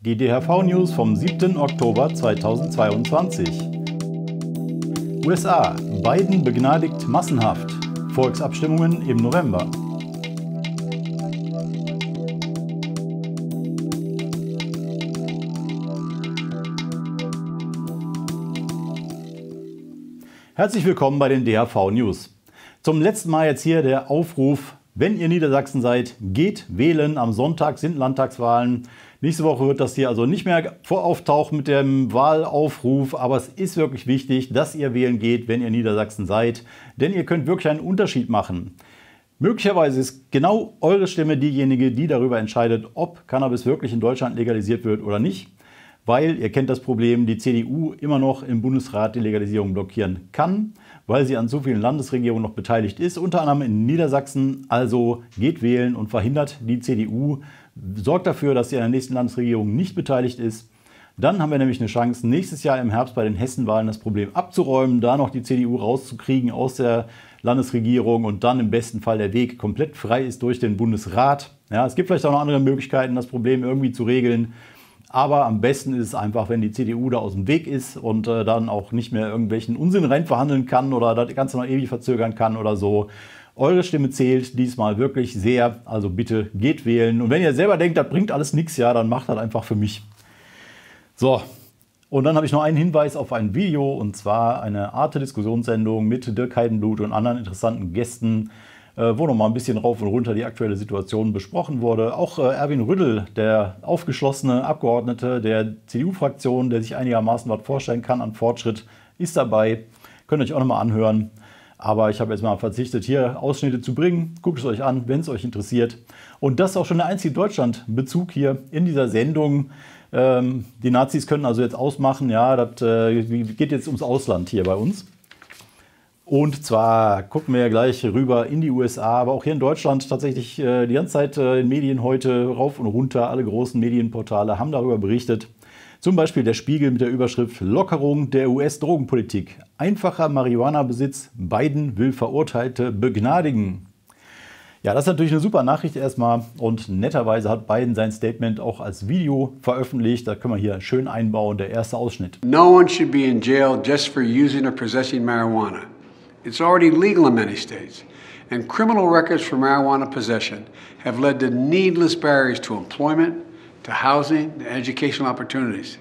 Die DHV-News vom 7. Oktober 2022. USA. Biden begnadigt massenhaft. Volksabstimmungen im November. Herzlich willkommen bei den DHV News. Zum letzten Mal jetzt hier der Aufruf wenn ihr Niedersachsen seid, geht wählen. Am Sonntag sind Landtagswahlen. Nächste Woche wird das hier also nicht mehr vorauftauchen mit dem Wahlaufruf, aber es ist wirklich wichtig, dass ihr wählen geht, wenn ihr Niedersachsen seid, denn ihr könnt wirklich einen Unterschied machen. Möglicherweise ist genau eure Stimme diejenige, die darüber entscheidet, ob Cannabis wirklich in Deutschland legalisiert wird oder nicht weil, ihr kennt das Problem, die CDU immer noch im Bundesrat die Legalisierung blockieren kann, weil sie an so vielen Landesregierungen noch beteiligt ist, unter anderem in Niedersachsen. Also geht wählen und verhindert die CDU, sorgt dafür, dass sie an der nächsten Landesregierung nicht beteiligt ist. Dann haben wir nämlich eine Chance, nächstes Jahr im Herbst bei den Hessenwahlen das Problem abzuräumen, da noch die CDU rauszukriegen aus der Landesregierung und dann im besten Fall der Weg komplett frei ist durch den Bundesrat. Ja, es gibt vielleicht auch noch andere Möglichkeiten, das Problem irgendwie zu regeln. Aber am besten ist es einfach, wenn die CDU da aus dem Weg ist und äh, dann auch nicht mehr irgendwelchen Unsinn rein verhandeln kann oder das Ganze noch ewig verzögern kann oder so. Eure Stimme zählt diesmal wirklich sehr, also bitte geht wählen. Und wenn ihr selber denkt, das bringt alles nichts, ja, dann macht das einfach für mich. So, und dann habe ich noch einen Hinweis auf ein Video und zwar eine Art diskussionssendung mit Dirk Heidenblut und anderen interessanten Gästen äh, wo noch mal ein bisschen rauf und runter die aktuelle Situation besprochen wurde. Auch äh, Erwin Rüddel, der aufgeschlossene Abgeordnete der CDU-Fraktion, der sich einigermaßen was vorstellen kann an Fortschritt, ist dabei. Könnt ihr euch auch noch mal anhören. Aber ich habe jetzt mal verzichtet, hier Ausschnitte zu bringen. Guckt es euch an, wenn es euch interessiert. Und das ist auch schon der einzige Deutschland-Bezug hier in dieser Sendung. Ähm, die Nazis können also jetzt ausmachen, ja, das äh, geht jetzt ums Ausland hier bei uns. Und zwar gucken wir ja gleich rüber in die USA, aber auch hier in Deutschland tatsächlich äh, die ganze Zeit äh, in Medien heute rauf und runter. Alle großen Medienportale haben darüber berichtet. Zum Beispiel der Spiegel mit der Überschrift Lockerung der US-Drogenpolitik. Einfacher Marihuana-Besitz. Biden will Verurteilte begnadigen. Ja, das ist natürlich eine super Nachricht erstmal. Und netterweise hat Biden sein Statement auch als Video veröffentlicht. Da können wir hier schön einbauen. Der erste Ausschnitt. No one should be in jail just for using or possessing marijuana. It's already legal in many states. And criminal records for marijuana possession have led to needless barriers to employment, to housing, to educational opportunities.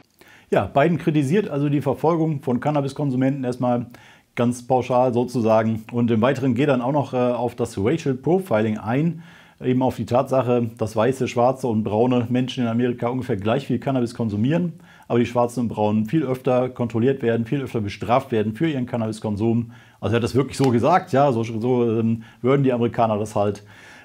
Ja, Biden kritisiert also die Verfolgung von Cannabiskonsumenten erstmal ganz pauschal sozusagen. Und im Weiteren geht dann auch noch äh, auf das Racial Profiling ein, eben auf die Tatsache, dass weiße, schwarze und braune Menschen in Amerika ungefähr gleich viel Cannabis konsumieren, aber die schwarzen und braunen viel öfter kontrolliert werden, viel öfter bestraft werden für ihren Cannabiskonsum also er hat das wirklich so gesagt, ja, so, so ähm, würden die Amerikaner das halt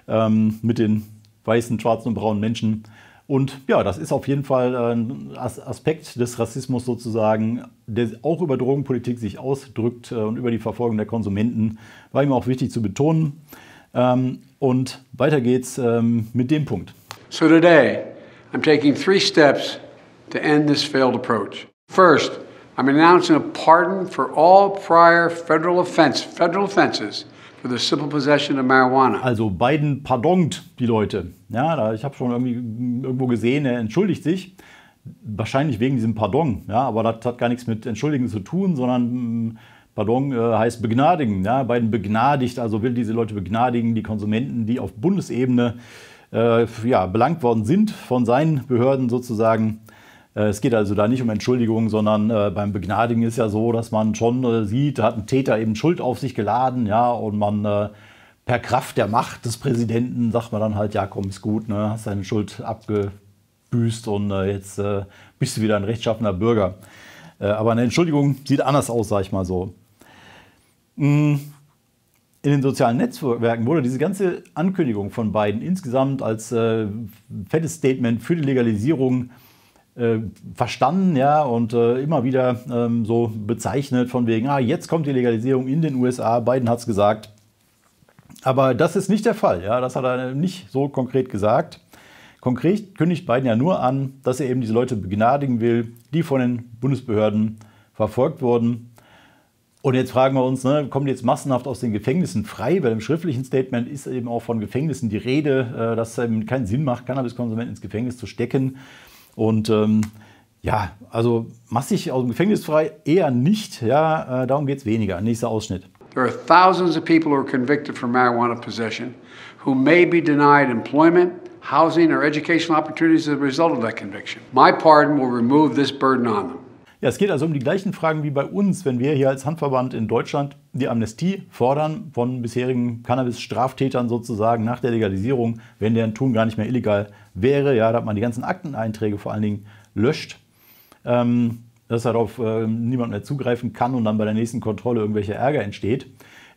ähm, mit den weißen, schwarzen und braunen Menschen. Und ja, das ist auf jeden Fall ein ähm, Aspekt des Rassismus sozusagen, der auch über Drogenpolitik sich ausdrückt äh, und über die Verfolgung der Konsumenten, war ihm auch wichtig zu betonen. Ähm, und weiter geht's ähm, mit dem Punkt. So today, I'm taking three steps to end this failed approach. First, I'm announcing a pardon for all prior federal, offense, federal offenses for the simple possession of marijuana. Also Biden pardont die Leute. Ja, ich habe schon irgendwie irgendwo gesehen, er entschuldigt sich. Wahrscheinlich wegen diesem Pardon. Ja, aber das hat gar nichts mit Entschuldigen zu tun, sondern mm, Pardon äh, heißt begnadigen. Ja, Biden begnadigt, also will diese Leute begnadigen, die Konsumenten, die auf Bundesebene äh, ja, belangt worden sind von seinen Behörden sozusagen äh, es geht also da nicht um Entschuldigung, sondern äh, beim Begnadigen ist ja so, dass man schon äh, sieht, hat ein Täter eben Schuld auf sich geladen, ja, und man äh, per Kraft der Macht des Präsidenten sagt man dann halt, ja, komm, ist gut, ne, hast deine Schuld abgebüßt und jetzt bist du wieder ein rechtschaffener Bürger. aber eine Entschuldigung sieht anders aus, sag ich mal so. Hm, in den sozialen Netzwerken wurde diese ganze Ankündigung von Biden insgesamt als fettes Statement für die Legalisierung äh, äh, verstanden ja, und äh, immer wieder ähm, so bezeichnet von wegen, ah, jetzt kommt die Legalisierung in den USA, Biden hat es gesagt. Aber das ist nicht der Fall, ja, das hat er nicht so konkret gesagt. Konkret kündigt Biden ja nur an, dass er eben diese Leute begnadigen will, die von den Bundesbehörden verfolgt wurden. Und jetzt fragen wir uns, ne, kommen die jetzt massenhaft aus den Gefängnissen frei? Weil im schriftlichen Statement ist eben auch von Gefängnissen die Rede, äh, dass es eben keinen Sinn macht, Cannabiskonsumenten ins Gefängnis zu stecken. Und ähm, ja, also massig aus dem Gefängnis frei eher nicht. Ja, äh, darum geht es weniger. Nächster Ausschnitt. There are thousands of people who are convicted for marijuana possession who may be denied employment, housing or educational opportunities as a result of that conviction. My pardon will remove this burden on them. Ja, es geht also um die gleichen Fragen wie bei uns, wenn wir hier als Handverband in Deutschland die Amnestie fordern von bisherigen Cannabis-Straftätern sozusagen nach der Legalisierung, wenn deren Tun gar nicht mehr illegal wäre. Ja, dass man die ganzen Akteneinträge vor allen Dingen löscht, ähm, dass darauf äh, niemand mehr zugreifen kann und dann bei der nächsten Kontrolle irgendwelcher Ärger entsteht.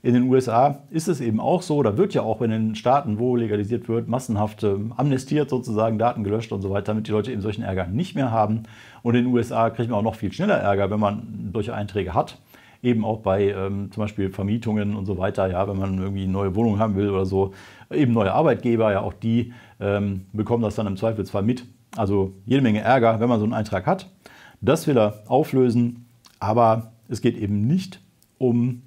In den USA ist es eben auch so, da wird ja auch in den Staaten, wo legalisiert wird, massenhaft äh, amnestiert sozusagen, Daten gelöscht und so weiter, damit die Leute eben solchen Ärger nicht mehr haben. Und in den USA kriegt man auch noch viel schneller Ärger, wenn man solche Einträge hat eben auch bei ähm, zum Beispiel Vermietungen und so weiter, ja, wenn man irgendwie eine neue Wohnung haben will oder so, eben neue Arbeitgeber, ja, auch die ähm, bekommen das dann im Zweifelsfall mit. Also jede Menge Ärger, wenn man so einen Eintrag hat. Das will er auflösen, aber es geht eben nicht um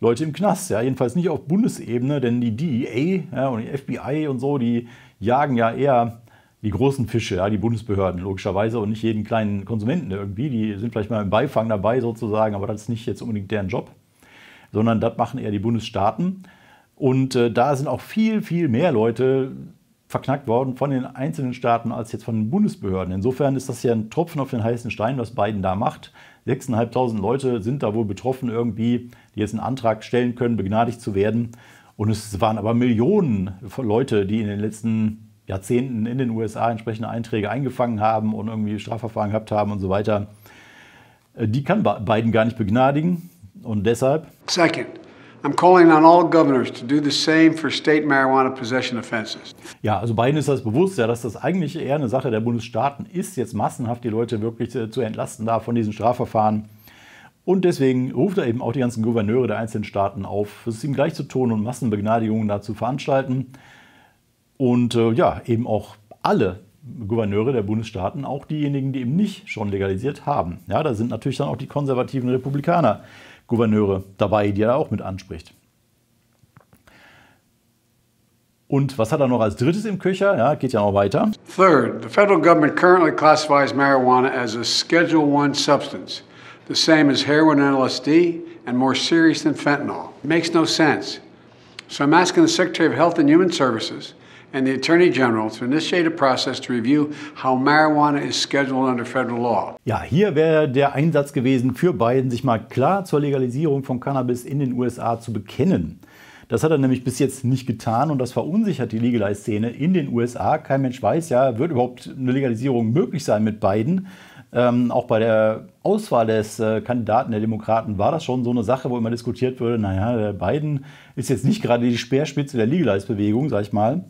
Leute im Knast, ja, jedenfalls nicht auf Bundesebene, denn die DEA ja, und die FBI und so, die jagen ja eher die großen Fische, ja, die Bundesbehörden logischerweise und nicht jeden kleinen Konsumenten irgendwie. Die sind vielleicht mal im Beifang dabei sozusagen, aber das ist nicht jetzt unbedingt deren Job, sondern das machen eher die Bundesstaaten. Und äh, da sind auch viel, viel mehr Leute verknackt worden von den einzelnen Staaten als jetzt von den Bundesbehörden. Insofern ist das ja ein Tropfen auf den heißen Stein, was Biden da macht. 6.500 Leute sind da wohl betroffen irgendwie, die jetzt einen Antrag stellen können, begnadigt zu werden. Und es waren aber Millionen von Leute, die in den letzten Jahrzehnten in den USA entsprechende Einträge eingefangen haben und irgendwie Strafverfahren gehabt haben und so weiter, äh, die kann Biden gar nicht begnadigen. Und deshalb. Second, I'm calling on all governors to do the same for state marijuana possession offenses. Ja, also Biden ist das bewusst, ja, dass das eigentlich eher eine Sache der Bundesstaaten ist, jetzt massenhaft die Leute wirklich äh, zu entlasten da von diesen Strafverfahren. Und deswegen ruft er eben auch die ganzen Gouverneure der einzelnen Staaten auf, es ihm gleich zu tun und Massenbegnadigungen da zu veranstalten. Und äh, ja, eben auch alle Gouverneure der Bundesstaaten, auch diejenigen, die eben nicht schon legalisiert haben. Ja, da sind natürlich dann auch die konservativen Republikaner Gouverneure dabei, die er da auch mit anspricht. Und was hat er noch als drittes im Köcher? Ja, geht ja noch weiter. Third, the federal government currently classifies marijuana as a Schedule 1 substance, the same as heroin and LSD and more serious than fentanyl. It makes no sense. So I'm asking the Secretary of Health and Human Services and the Attorney General to initiate a process to review how marijuana is scheduled under federal law. Ja, hier wäre der Einsatz gewesen für Biden, sich mal klar zur Legalisierung von Cannabis in den USA zu bekennen. Das hat er nämlich bis jetzt nicht getan und das verunsichert die Legalize-Szene in den USA. Kein Mensch weiß ja, wird überhaupt eine Legalisierung möglich sein mit Biden. Ähm, auch bei der Auswahl des äh, Kandidaten der Demokraten war das schon so eine Sache, wo immer diskutiert wurde, naja, der Biden ist jetzt nicht gerade die Speerspitze der Legalize-Bewegung, sag ich mal.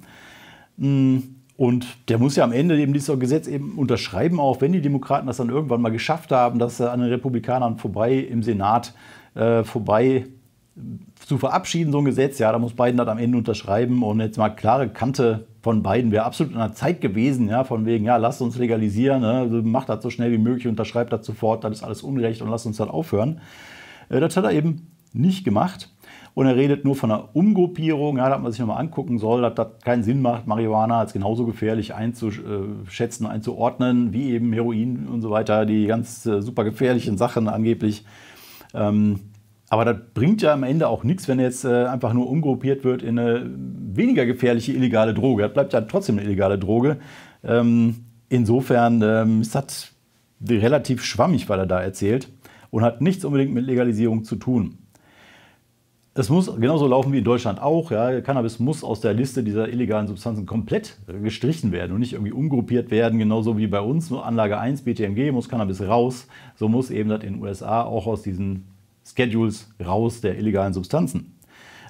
Mm, und der muss ja am Ende eben dieses Gesetz eben unterschreiben, auch wenn die Demokraten das dann irgendwann mal geschafft haben, das an den Republikanern vorbei im Senat äh, vorbei äh, zu verabschieden, so ein Gesetz. Ja, da muss Biden das am Ende unterschreiben und jetzt mal klare Kante von Biden wäre absolut an der Zeit gewesen, ja, von wegen, ja, lasst uns legalisieren, ne, also macht das so schnell wie möglich, unterschreibt das sofort, dann ist alles Unrecht und lasst uns dann halt aufhören. Äh, das hat er eben nicht gemacht. Und er redet nur von einer Umgruppierung, ja, dass man sich nochmal angucken soll, dass das keinen Sinn macht, Marihuana als genauso gefährlich einzuschätzen, einzuordnen, wie eben Heroin und so weiter, die ganz äh, super gefährlichen Sachen angeblich. Ähm, aber das bringt ja am Ende auch nichts, wenn jetzt äh, einfach nur umgruppiert wird in eine weniger gefährliche illegale Droge. Das bleibt ja trotzdem eine illegale Droge. Ähm, insofern ähm, ist das relativ schwammig, was er da erzählt und hat nichts unbedingt mit Legalisierung zu tun es muss genauso laufen wie in Deutschland auch. Ja. Cannabis muss aus der Liste dieser illegalen Substanzen komplett äh, gestrichen werden und nicht irgendwie umgruppiert werden, genauso wie bei uns. Nur Anlage 1 BTMG muss Cannabis raus. So muss eben das in den USA auch aus diesen Schedules raus der illegalen Substanzen.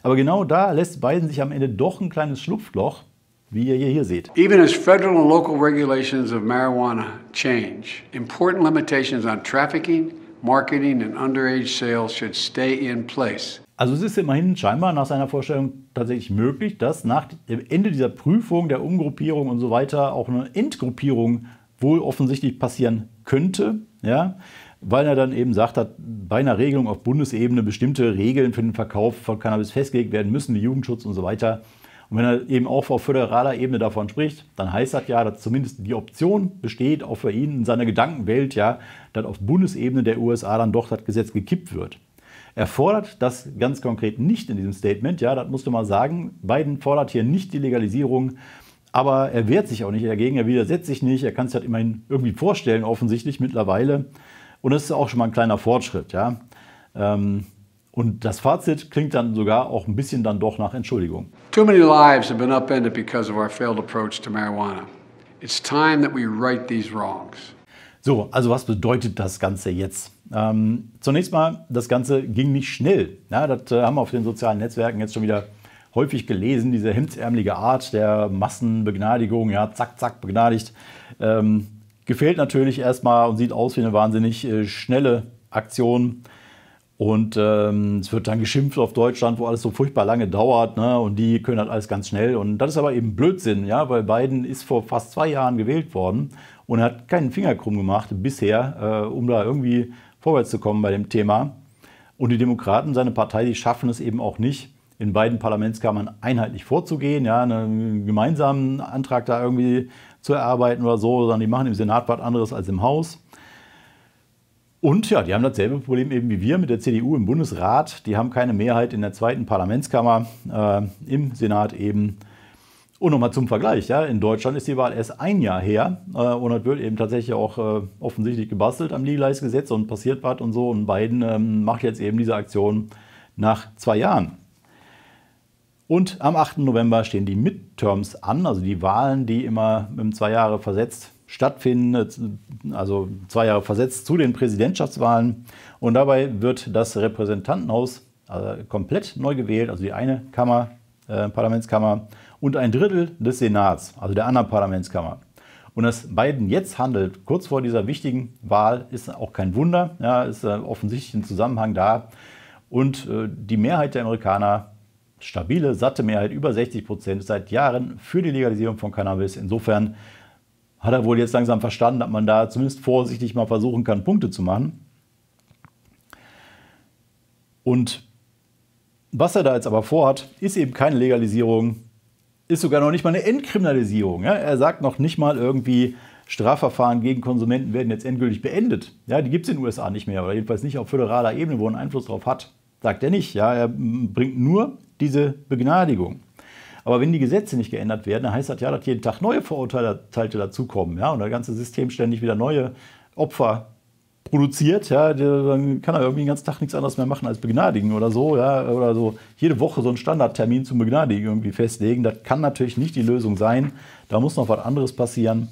Aber genau da lässt Biden sich am Ende doch ein kleines Schlupfloch, wie ihr hier seht. Even as federal and local regulations of marijuana change, important limitations on trafficking, marketing and underage sales should stay in place. Also es ist immerhin scheinbar nach seiner Vorstellung tatsächlich möglich, dass nach dem Ende dieser Prüfung, der Umgruppierung und so weiter auch eine Entgruppierung wohl offensichtlich passieren könnte, ja, weil er dann eben sagt hat, bei einer Regelung auf Bundesebene bestimmte Regeln für den Verkauf von Cannabis festgelegt werden müssen, wie Jugendschutz und so weiter. Und wenn er eben auch auf föderaler Ebene davon spricht, dann heißt das ja, dass zumindest die Option besteht, auch für ihn in seiner Gedankenwelt ja, dass auf Bundesebene der USA dann doch das Gesetz gekippt wird. Er fordert das ganz konkret nicht in diesem Statement. Ja, das musste man sagen. Biden fordert hier nicht die Legalisierung, aber er wehrt sich auch nicht dagegen. Er widersetzt sich nicht. Er kann sich halt immerhin irgendwie vorstellen, offensichtlich mittlerweile. Und das ist auch schon mal ein kleiner Fortschritt. Ja. Ähm, und das Fazit klingt dann sogar auch ein bisschen dann doch nach Entschuldigung. Too many lives have been upended because of our failed approach to marijuana. It's time that we right these wrongs. So, also was bedeutet das Ganze jetzt? Ähm, zunächst mal, das Ganze ging nicht schnell. Ja, das äh, haben wir auf den sozialen Netzwerken jetzt schon wieder häufig gelesen, diese hemdsärmelige Art der Massenbegnadigung, ja, zack, zack, begnadigt. Ähm, gefällt natürlich erstmal und sieht aus wie eine wahnsinnig äh, schnelle Aktion. Und ähm, es wird dann geschimpft auf Deutschland, wo alles so furchtbar lange dauert. Ne? Und die können halt alles ganz schnell. Und das ist aber eben Blödsinn, ja, weil Biden ist vor fast zwei Jahren gewählt worden und hat keinen Finger krumm gemacht bisher, äh, um da irgendwie vorwärts zu kommen bei dem Thema. Und die Demokraten, seine Partei, die schaffen es eben auch nicht, in beiden Parlamentskammern einheitlich vorzugehen, ja, einen gemeinsamen Antrag da irgendwie zu erarbeiten oder so, sondern die machen im Senat was anderes als im Haus. Und ja, die haben dasselbe Problem eben wie wir mit der CDU im Bundesrat. Die haben keine Mehrheit in der zweiten Parlamentskammer, äh, im Senat eben. Und nochmal zum Vergleich, ja, in Deutschland ist die Wahl erst ein Jahr her äh, und das wird eben tatsächlich auch äh, offensichtlich gebastelt am Legalize-Gesetz und passiert was und so. Und Biden ähm, macht jetzt eben diese Aktion nach zwei Jahren. Und am 8. November stehen die Midterms an, also die Wahlen, die immer im zwei Jahre versetzt stattfinden, äh, also zwei Jahre versetzt zu den Präsidentschaftswahlen. Und dabei wird das Repräsentantenhaus also komplett neu gewählt, also die eine Kammer, äh, Parlamentskammer und ein Drittel des Senats, also der anderen Parlamentskammer. Und dass Biden jetzt handelt, kurz vor dieser wichtigen Wahl, ist auch kein Wunder. Ja, ist äh, offensichtlich ein Zusammenhang da. Und äh, die Mehrheit der Amerikaner, stabile, satte Mehrheit, über 60 Prozent, ist seit Jahren für die Legalisierung von Cannabis. Insofern hat er wohl jetzt langsam verstanden, dass man da zumindest vorsichtig mal versuchen kann, Punkte zu machen. Und was er da jetzt aber vorhat, ist eben keine Legalisierung ist sogar noch nicht mal eine Entkriminalisierung. Ja? Er sagt noch nicht mal irgendwie, Strafverfahren gegen Konsumenten werden jetzt endgültig beendet. Ja, die gibt es in den USA nicht mehr, oder jedenfalls nicht auf föderaler Ebene, wo er einen Einfluss drauf hat. Sagt er nicht. Ja, er bringt nur diese Begnadigung. Aber wenn die Gesetze nicht geändert werden, dann heißt das ja, dass jeden Tag neue Verurteilte dazukommen ja, und das ganze System ständig wieder neue Opfer produziert, ja, dann kann er irgendwie den ganzen Tag nichts anderes mehr machen als begnadigen oder so, ja, oder so jede Woche so einen Standardtermin zum Begnadigen irgendwie festlegen. Das kann natürlich nicht die Lösung sein. Da muss noch was anderes passieren.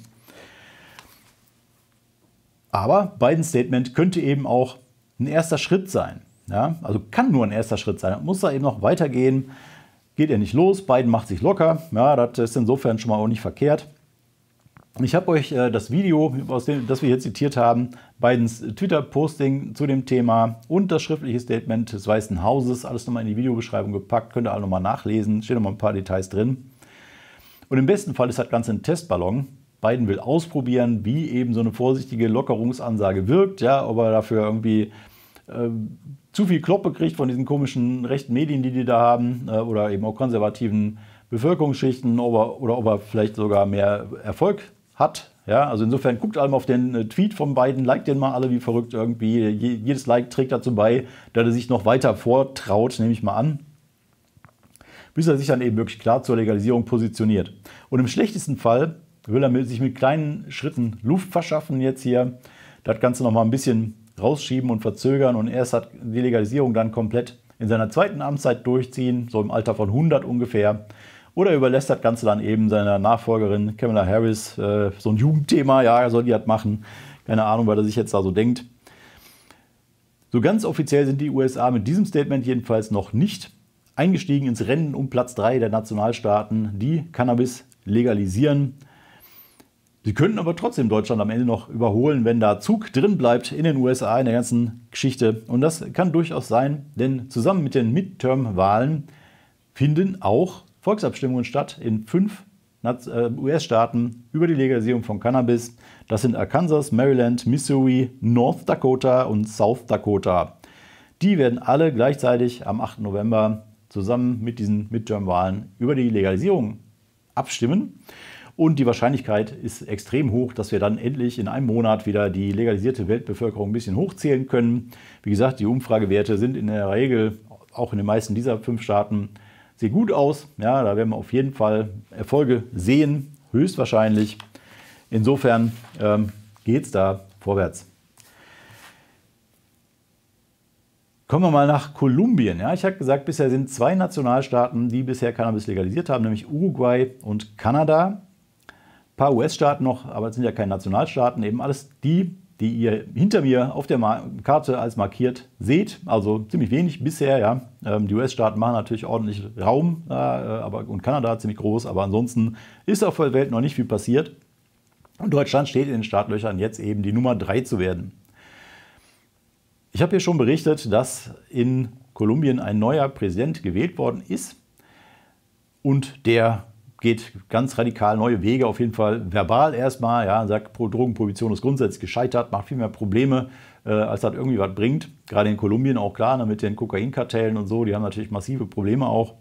Aber Bidens Statement könnte eben auch ein erster Schritt sein. Ja, also kann nur ein erster Schritt sein. Muss da eben noch weitergehen. Geht er nicht los, Biden macht sich locker. Ja, das ist insofern schon mal auch nicht verkehrt. Ich habe euch äh, das Video, aus dem, das wir hier zitiert haben, Bidens Twitter-Posting zu dem Thema und das schriftliche Statement des Weißen Hauses, alles nochmal in die Videobeschreibung gepackt, könnt ihr alle nochmal nachlesen, stehen nochmal ein paar Details drin. Und im besten Fall ist das Ganze ein Testballon. Biden will ausprobieren, wie eben so eine vorsichtige Lockerungsansage wirkt, ja, ob er dafür irgendwie äh, zu viel Kloppe kriegt von diesen komischen rechten Medien, die die da haben, äh, oder eben auch konservativen Bevölkerungsschichten, ob er, oder ob er vielleicht sogar mehr Erfolg hat. Ja, also insofern guckt allem auf den äh, Tweet von beiden, liked den mal alle wie verrückt irgendwie. jedes Like trägt dazu bei, dass er sich noch weiter vortraut, nehme ich mal an. Bis er sich dann eben wirklich klar zur Legalisierung positioniert. Und im schlechtesten Fall will er sich mit kleinen Schritten Luft verschaffen jetzt hier, das Ganze nochmal ein bisschen rausschieben und verzögern und erst hat die Legalisierung dann komplett in seiner zweiten Amtszeit durchziehen, so im Alter von 100 ungefähr. Oder überlässt das Ganze dann eben seiner Nachfolgerin Kamala Harris äh, so ein Jugendthema, ja, soll die das machen. Keine Ahnung, was er sich jetzt da so denkt. So ganz offiziell sind die USA mit diesem Statement jedenfalls noch nicht eingestiegen ins Rennen um Platz 3 der Nationalstaaten, die Cannabis legalisieren. Sie könnten aber trotzdem Deutschland am Ende noch überholen, wenn da Zug drin bleibt in den USA in der ganzen Geschichte. Und das kann durchaus sein, denn zusammen mit den Midterm-Wahlen finden auch Volksabstimmungen statt in fünf äh, US-Staaten über die Legalisierung von Cannabis. Das sind Arkansas, Maryland, Missouri, North Dakota und South Dakota. Die werden alle gleichzeitig am 8. November zusammen mit diesen Midterm-Wahlen über die Legalisierung abstimmen. Und die Wahrscheinlichkeit ist extrem hoch, dass wir dann endlich in einem Monat wieder die legalisierte Weltbevölkerung ein bisschen hochzählen können. Wie gesagt, die Umfragewerte sind in der Regel auch in den meisten dieser fünf Staaten Sieht gut aus. Ja, da werden wir auf jeden Fall Erfolge sehen, höchstwahrscheinlich. Insofern ähm, geht es da vorwärts. Kommen wir mal nach Kolumbien. Ja, ich habe gesagt, bisher sind zwei Nationalstaaten, die bisher Cannabis legalisiert haben, nämlich Uruguay und Kanada. Ein paar US-Staaten noch, aber es sind ja keine Nationalstaaten, eben alles die die ihr hinter mir auf der Karte als markiert seht. Also ziemlich wenig bisher, ja. Ähm, die US-Staaten machen natürlich ordentlich Raum äh, aber, und Kanada ziemlich groß, aber ansonsten ist auf der Welt noch nicht viel passiert. Und Deutschland steht in den Startlöchern jetzt eben die Nummer 3 zu werden. Ich habe hier schon berichtet, dass in Kolumbien ein neuer Präsident gewählt worden ist und der geht ganz radikal neue Wege, auf jeden Fall verbal erstmal, ja, sagt, Drogenprohibition ist grundsätzlich gescheitert, macht viel mehr Probleme, äh, als das irgendwie was bringt. Gerade in Kolumbien auch klar, ne, mit den Kokainkartellen und so, die haben natürlich massive Probleme auch.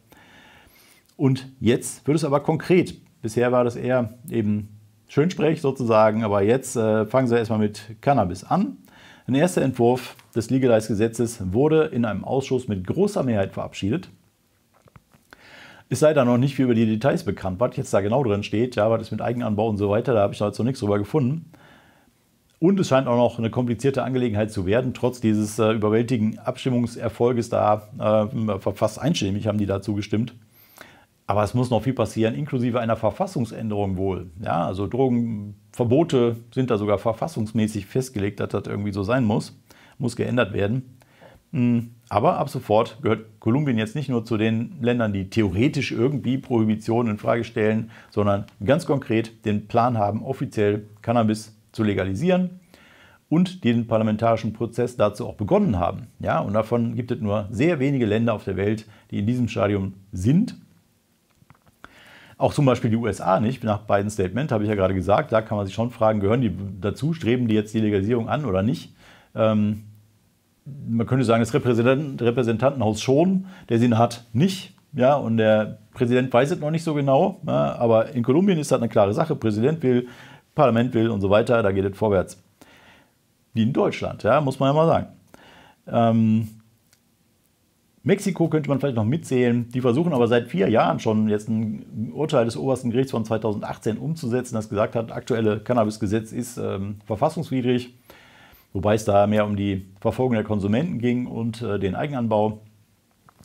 Und jetzt wird es aber konkret. Bisher war das eher eben Schönsprech sozusagen, aber jetzt äh, fangen sie erstmal mit Cannabis an. Ein erster Entwurf des Legalize-Gesetzes wurde in einem Ausschuss mit großer Mehrheit verabschiedet. Es sei da noch nicht viel über die Details bekannt, was jetzt da genau drin steht, ja, was ist mit Eigenanbau und so weiter, da habe ich noch jetzt nichts drüber gefunden. Und es scheint auch noch eine komplizierte Angelegenheit zu werden, trotz dieses äh, überwältigenden Abstimmungserfolges da, äh, fast einstimmig haben die da zugestimmt. Aber es muss noch viel passieren, inklusive einer Verfassungsänderung wohl. Ja, also Drogenverbote sind da sogar verfassungsmäßig festgelegt, dass das irgendwie so sein muss, muss geändert werden. Hm. Aber ab sofort gehört Kolumbien jetzt nicht nur zu den Ländern, die theoretisch irgendwie Prohibitionen in Frage stellen, sondern ganz konkret den Plan haben, offiziell Cannabis zu legalisieren und den parlamentarischen Prozess dazu auch begonnen haben. Ja, und davon gibt es nur sehr wenige Länder auf der Welt, die in diesem Stadium sind. Auch zum Beispiel die USA nicht. Nach Bidens Statement habe ich ja gerade gesagt, da kann man sich schon fragen, gehören die dazu, streben die jetzt die Legalisierung an oder nicht? Ähm, man könnte sagen, das Repräsentantenhaus schon, der Senat nicht. Ja, und der Präsident weiß es noch nicht so genau. Ja, aber in Kolumbien ist das eine klare Sache. Präsident will, Parlament will und so weiter, da geht es vorwärts. Wie in Deutschland, ja, muss man ja mal sagen. Ähm, Mexiko könnte man vielleicht noch mitzählen. Die versuchen aber seit vier Jahren schon jetzt ein Urteil des obersten Gerichts von 2018 umzusetzen, das gesagt hat, aktuelle Cannabis-Gesetz ist ähm, verfassungswidrig wobei es da mehr um die Verfolgung der Konsumenten ging und äh, den Eigenanbau.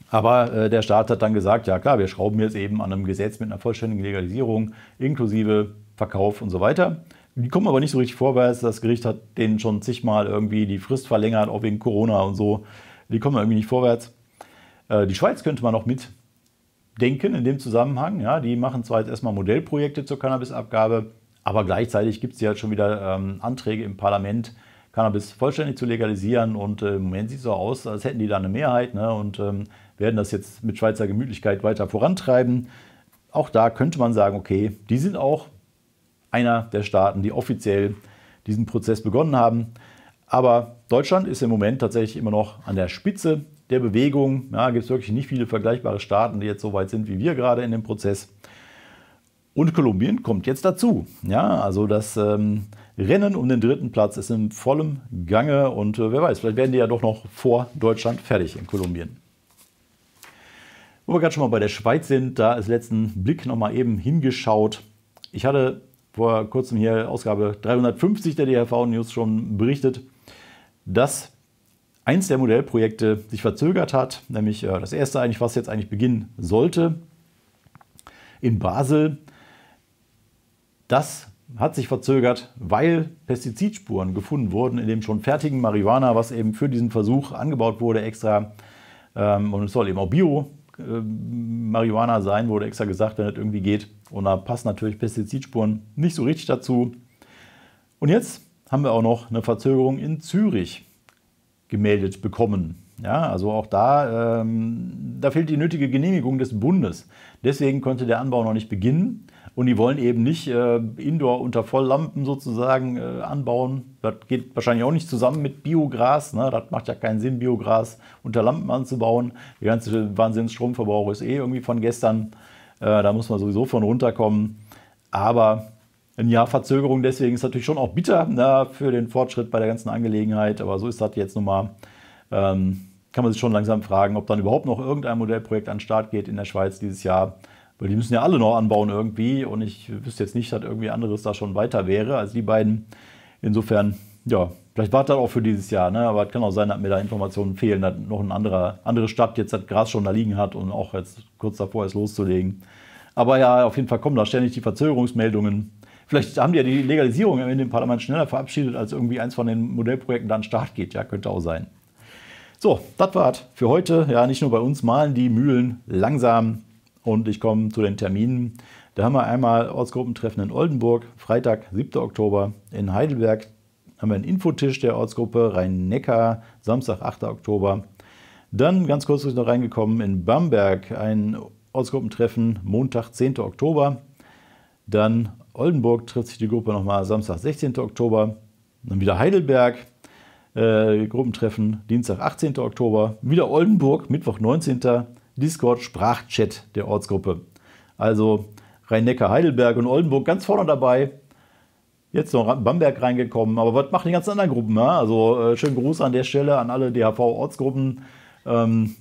Aber äh, der Staat hat dann gesagt, ja klar, wir schrauben jetzt eben an einem Gesetz mit einer vollständigen Legalisierung inklusive Verkauf und so weiter. Die kommen aber nicht so richtig vorwärts. Das Gericht hat denen schon zigmal irgendwie die Frist verlängert, auch wegen Corona und so. Die kommen irgendwie nicht vorwärts. Äh, die Schweiz könnte man noch mitdenken in dem Zusammenhang. Ja, die machen zwar jetzt erstmal Modellprojekte zur Cannabisabgabe, aber gleichzeitig gibt es ja halt schon wieder ähm, Anträge im Parlament, Cannabis vollständig zu legalisieren. Und äh, im Moment sieht es so aus, als hätten die da eine Mehrheit ne? und ähm, werden das jetzt mit Schweizer Gemütlichkeit weiter vorantreiben. Auch da könnte man sagen, okay, die sind auch einer der Staaten, die offiziell diesen Prozess begonnen haben. Aber Deutschland ist im Moment tatsächlich immer noch an der Spitze der Bewegung. Ja, gibt es wirklich nicht viele vergleichbare Staaten, die jetzt so weit sind wie wir gerade in dem Prozess. Und Kolumbien kommt jetzt dazu. Ja, also das ähm, Rennen um den dritten Platz ist in vollem Gange und äh, wer weiß, vielleicht werden die ja doch noch vor Deutschland fertig in Kolumbien. Wo wir gerade schon mal bei der Schweiz sind, da ist letzten Blick nochmal eben hingeschaut. Ich hatte vor kurzem hier Ausgabe 350 der DHV News schon berichtet, dass eins der Modellprojekte sich verzögert hat, nämlich äh, das erste eigentlich, was jetzt eigentlich beginnen sollte in Basel. Das hat sich verzögert, weil Pestizidspuren gefunden wurden in dem schon fertigen Marihuana, was eben für diesen Versuch angebaut wurde extra. Ähm, und es soll eben auch Bio-Marihuana ähm, sein, wurde extra gesagt, wenn das irgendwie geht. Und da passen natürlich Pestizidspuren nicht so richtig dazu. Und jetzt haben wir auch noch eine Verzögerung in Zürich gemeldet bekommen. Ja, also auch da, ähm, da fehlt die nötige Genehmigung des Bundes. Deswegen konnte der Anbau noch nicht beginnen. Und die wollen eben nicht äh, Indoor unter Volllampen sozusagen äh, anbauen. Das geht wahrscheinlich auch nicht zusammen mit Biogras. Ne? Das macht ja keinen Sinn, Biogras unter Lampen anzubauen. Der ganze Wahnsinnsstromverbrauch ist eh irgendwie von gestern. Äh, da muss man sowieso von runterkommen. Aber ein Jahr Verzögerung deswegen ist natürlich schon auch bitter na, ne, für den Fortschritt bei der ganzen Angelegenheit. Aber so ist das jetzt nun mal. Ähm, kann man sich schon langsam fragen, ob dann überhaupt noch irgendein Modellprojekt an den Start geht in der Schweiz dieses Jahr. Weil die müssen ja alle noch anbauen irgendwie und ich wüsste jetzt nicht, dass irgendwie anderes da schon weiter wäre als die beiden. Insofern, ja, vielleicht war das auch für dieses Jahr, ne? aber es kann auch sein, dass mir da Informationen fehlen, dass noch eine andere, andere Stadt jetzt das Gras schon da liegen hat und auch jetzt kurz davor ist loszulegen. Aber ja, auf jeden Fall kommen da ständig die Verzögerungsmeldungen. Vielleicht haben die ja die Legalisierung in dem Parlament schneller verabschiedet, als irgendwie eins von den Modellprojekten dann Start geht. Ja, könnte auch sein. So, das war's für heute. Ja, nicht nur bei uns malen die Mühlen langsam und ich komme zu den Terminen. Da haben wir einmal Ortsgruppentreffen in Oldenburg, Freitag, 7. Oktober. In Heidelberg haben wir einen Infotisch der Ortsgruppe Rhein-Neckar, Samstag, 8. Oktober. Dann ganz kurz noch reingekommen in Bamberg, ein Ortsgruppentreffen, Montag, 10. Oktober. Dann Oldenburg trifft sich die Gruppe nochmal Samstag, 16. Oktober. Dann wieder Heidelberg, äh, Gruppentreffen Dienstag, 18. Oktober. Wieder Oldenburg, Mittwoch, 19. Oktober. Discord-Sprachchat der Ortsgruppe. Also Rhein-Neckar, Heidelberg und Oldenburg ganz vorne dabei. Jetzt noch Bamberg reingekommen, aber was machen die ganzen anderen Gruppen? Ne? Also äh, schönen Gruß an der Stelle an alle DHV-Ortsgruppen. Ähm,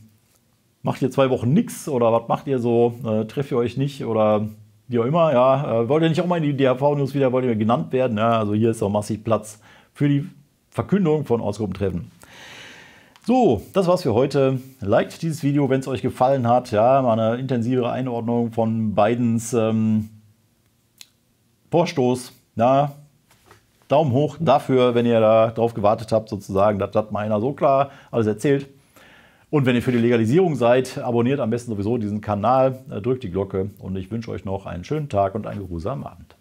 macht ihr zwei Wochen nichts oder was macht ihr so? Äh, trefft ihr euch nicht oder wie auch immer? Ja, äh, wollt ihr nicht auch mal in die DHV-News wieder, wollt ihr genannt werden? Ja, also hier ist auch massiv Platz für die Verkündung von Ortsgruppentreffen. So, das war's für heute. Liked dieses Video, wenn es euch gefallen hat. Ja, mal eine intensivere Einordnung von Bidens ähm, Vorstoß. Ja, Daumen hoch dafür, wenn ihr da drauf gewartet habt, sozusagen. dass Das meiner so klar alles erzählt. Und wenn ihr für die Legalisierung seid, abonniert am besten sowieso diesen Kanal, äh, drückt die Glocke und ich wünsche euch noch einen schönen Tag und einen geruhsamen Abend.